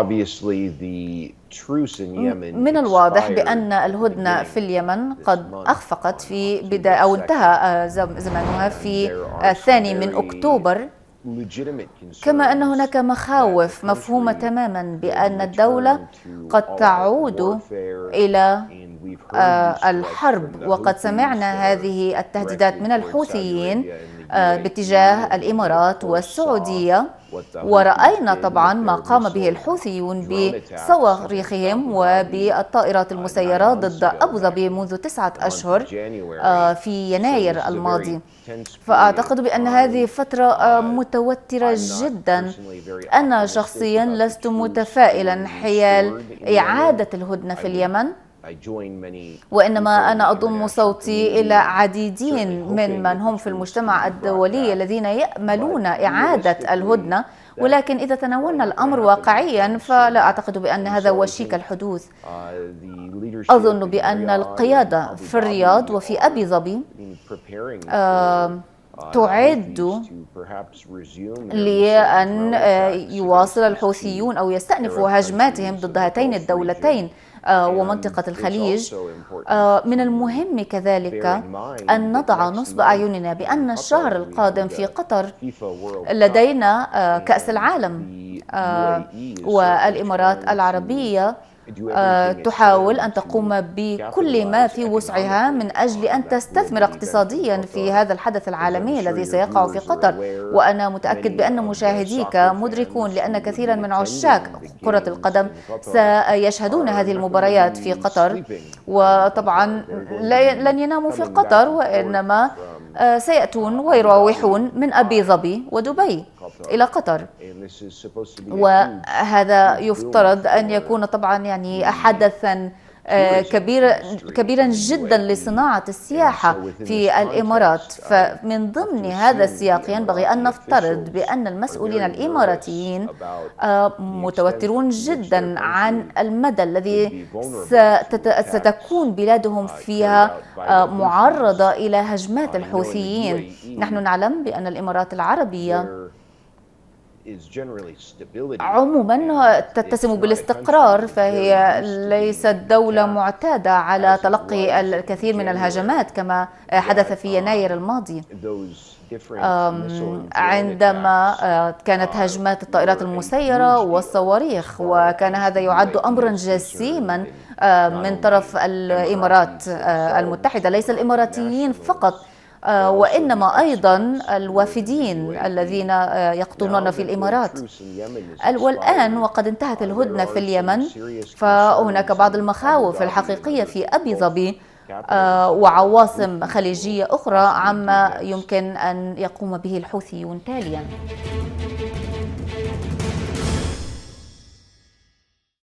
Obviously, the truce in Yemen من الواضح بأن الهدنة في اليمن قد أخفقت في بداية أو انتهى آه، زمنها في آه، الثاني من أكتوبر كما أن هناك مخاوف مفهومة تماما بأن الدولة قد تعود إلى آه، الحرب وقد سمعنا هذه التهديدات من الحوثيين e باتجاه الإمارات والسعودية ورأينا طبعا ما قام به الحوثيون بصواريخهم وبالطائرات المسيرة ضد أبو ظبي منذ تسعة أشهر آه، في يناير الماضي فأعتقد بأن هذه فترة آه، متوترة جدا أنا شخصيا لست متفائلا حيال إعادة الهدنة في اليمن وإنما أنا أضم صوتي إلى عديدين من من هم في المجتمع الدولي الذين يأملون إعادة الهدنة ولكن إذا تناولنا الأمر واقعيا فلا أعتقد بأن هذا وشيك الحدوث uh, أظن بأن القيادة في الرياض وفي أبي ظبي آه، uh, تعد لأن آه، يواصل الحوثيون أو يستأنفوا هجماتهم ضد هاتين الدولتين آه، ومنطقة الخليج آه، من المهم كذلك أن نضع نصب أعيننا بأن الشهر القادم في قطر لدينا آه، كأس العالم e والإمارات العربية آه، تحاول أن تقوم بكل ما في وسعها من أجل أن تستثمر اقتصاديا في هذا الحدث العالمي الذي سيقع في قطر وأنا متأكد بأن مشاهديك مدركون لأن كثيرا من عشاق كرة القدم سيشهدون هذه المباريات في قطر وطبعا لن يناموا في قطر وإنما آه، سيأتون ويراوحون من أبي ظبي ودبي إلى قطر وهذا يفترض أن يكون طبعا يعني حدثا آه، كبير كبيرا جدا لصناعة السياحة في الإمارات فمن ضمن هذا السياق ينبغي أن نفترض بأن المسؤولين الإماراتيين آه، متوترون جدا عن المدى الذي ستكون بلادهم فيها آه، معرضة إلى هجمات الحوثيين نحن نعلم بأن الإمارات العربية عموما تتسم بالاستقرار فهي ليست دولة معتادة على تلقي الكثير من الهجمات كما حدث في يناير الماضي عندما آه، كانت هجمات الطائرات المسيرة والصواريخ وكان هذا يعد أمرا جسيما آه، من طرف الإمارات آه، المتحدة ليس الإماراتيين فقط آه، وإنما أيضا الوافدين الذين آه، يقطنون في الإمارات والآن وقد انتهت الهدنة في اليمن فهناك بعض المخاوف الحقيقية في أبي ظبي آه، وعواصم خليجية أخرى عما يمكن أن يقوم به الحوثيون تاليا